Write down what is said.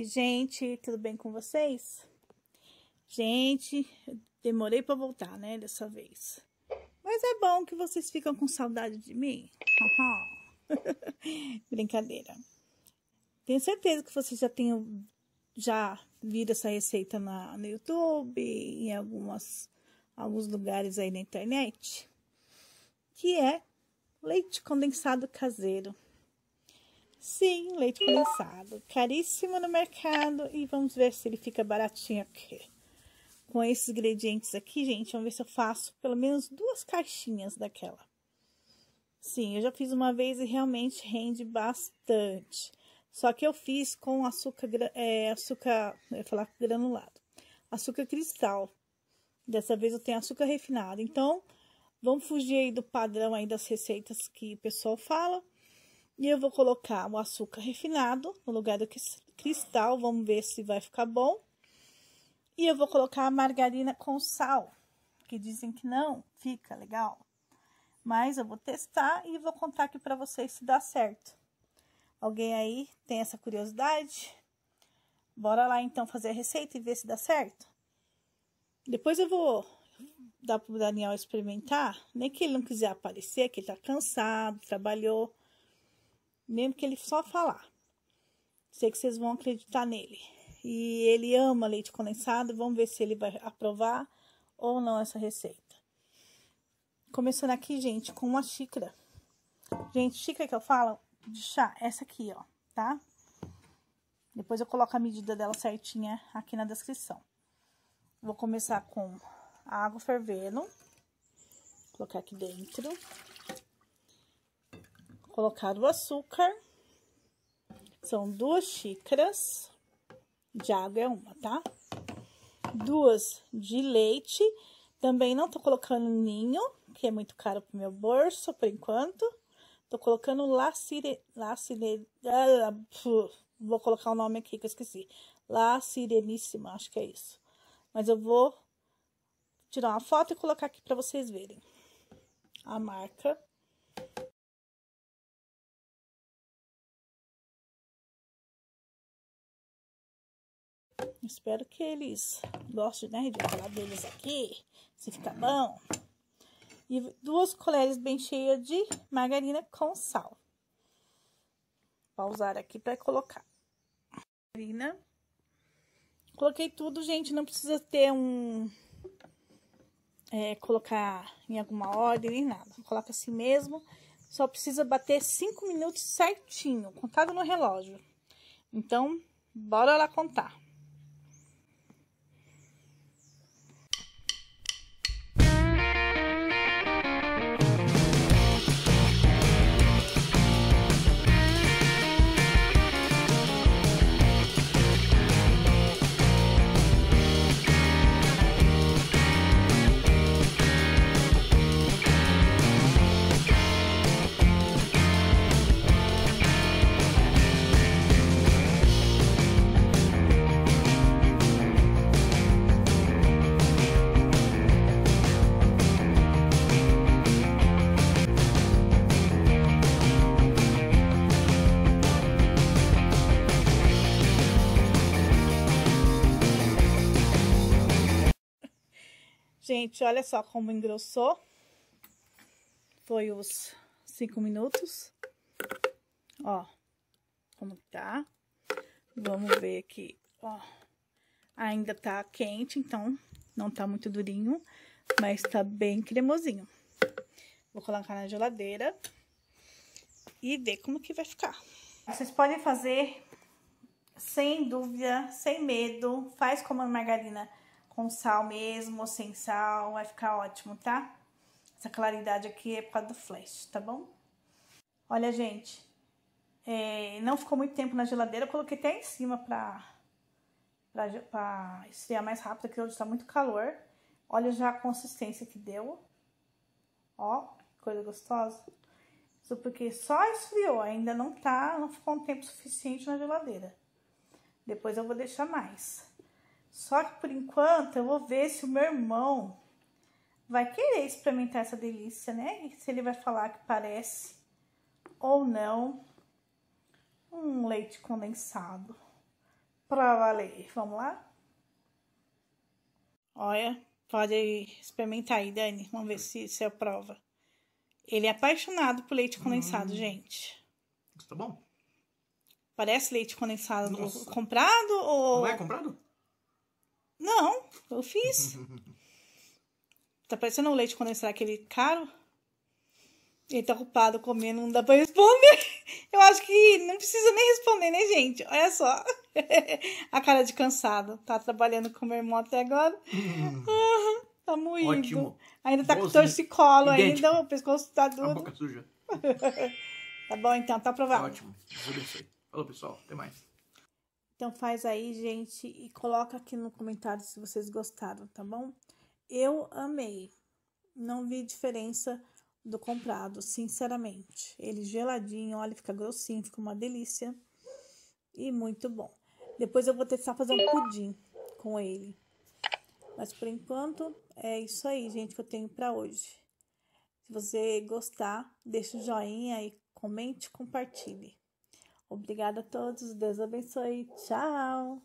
Oi, gente, tudo bem com vocês? Gente, demorei para voltar, né, dessa vez. Mas é bom que vocês ficam com saudade de mim. Brincadeira. Tenho certeza que vocês já tenham já viram essa receita na, no YouTube, em algumas, alguns lugares aí na internet, que é leite condensado caseiro. Sim, leite condensado. Caríssimo no mercado e vamos ver se ele fica baratinho aqui. Com esses ingredientes aqui, gente, vamos ver se eu faço pelo menos duas caixinhas daquela. Sim, eu já fiz uma vez e realmente rende bastante. Só que eu fiz com açúcar, é, açúcar, eu ia falar granulado, açúcar cristal. Dessa vez eu tenho açúcar refinado. Então, vamos fugir aí do padrão aí das receitas que o pessoal fala e eu vou colocar o açúcar refinado no lugar do cristal, vamos ver se vai ficar bom. E eu vou colocar a margarina com sal, que dizem que não fica legal. Mas eu vou testar e vou contar aqui para vocês se dá certo. Alguém aí tem essa curiosidade? Bora lá então fazer a receita e ver se dá certo? Depois eu vou dar pro Daniel experimentar, nem que ele não quiser aparecer, que ele tá cansado, trabalhou mesmo que ele só falar. Sei que vocês vão acreditar nele. E ele ama leite condensado, vamos ver se ele vai aprovar ou não essa receita. Começando aqui, gente, com uma xícara. Gente, xícara que eu falo de chá, essa aqui, ó, tá? Depois eu coloco a medida dela certinha aqui na descrição. Vou começar com a água fervendo. colocar aqui dentro colocar o açúcar. São duas xícaras de água, é uma, tá? Duas de leite. Também não tô colocando ninho, que é muito caro pro meu bolso, por enquanto. Tô colocando lacire... lacire... Ah, vou colocar o nome aqui que eu esqueci. lá Sireníssima, acho que é isso. Mas eu vou tirar uma foto e colocar aqui para vocês verem a marca Espero que eles gostem, né, de falar deles aqui, se ficar bom. E duas colheres bem cheias de margarina com sal. Pausar aqui para colocar. Margarina. Coloquei tudo, gente, não precisa ter um... É, colocar em alguma ordem nem nada. Coloca assim mesmo. Só precisa bater 5 minutos certinho, contado no relógio. Então, bora lá contar. Gente, olha só como engrossou. Foi os cinco minutos. Ó, como tá. Vamos ver aqui, ó. Ainda tá quente, então não tá muito durinho, mas tá bem cremosinho. Vou colocar na geladeira e ver como que vai ficar. Vocês podem fazer sem dúvida, sem medo, faz como a margarina com sal mesmo ou sem sal, vai ficar ótimo, tá? Essa claridade aqui é por causa do flash, tá bom? Olha, gente, é, não ficou muito tempo na geladeira, eu coloquei até em cima pra, pra, pra esfriar mais rápido, aqui hoje tá muito calor. Olha já a consistência que deu. Ó, coisa gostosa. só porque só esfriou, ainda não tá, não ficou um tempo suficiente na geladeira. Depois eu vou deixar mais. Só que por enquanto eu vou ver se o meu irmão vai querer experimentar essa delícia, né? Se ele vai falar que parece ou não um leite condensado. Pra valer, vamos lá? Olha, pode experimentar aí, Dani. Vamos ver se você aprova. Ele é apaixonado por leite condensado, hum, gente. Isso tá bom. Parece leite condensado Nossa. comprado ou. Não é comprado? Não, eu fiz. tá parecendo um leite condensado aquele caro. Ele tá ocupado comendo, não dá pra responder. Eu acho que não precisa nem responder, né, gente? Olha só. A cara de cansado. Tá trabalhando com meu irmão até agora. Hum. tá moído. Ótimo. Ainda tá com torcicolo Idêntico. ainda. O pescoço tá duro. A boca suja. tá bom, então. Tá aprovado. Tá ótimo. Vou descer. Falou, pessoal. Até mais. Então faz aí, gente, e coloca aqui no comentário se vocês gostaram, tá bom? Eu amei. Não vi diferença do comprado, sinceramente. Ele geladinho, olha, fica grossinho, fica uma delícia. E muito bom. Depois eu vou testar fazer um pudim com ele. Mas por enquanto é isso aí, gente, que eu tenho para hoje. Se você gostar, deixa o joinha e comente, compartilhe. Obrigada a todos, Deus abençoe, tchau!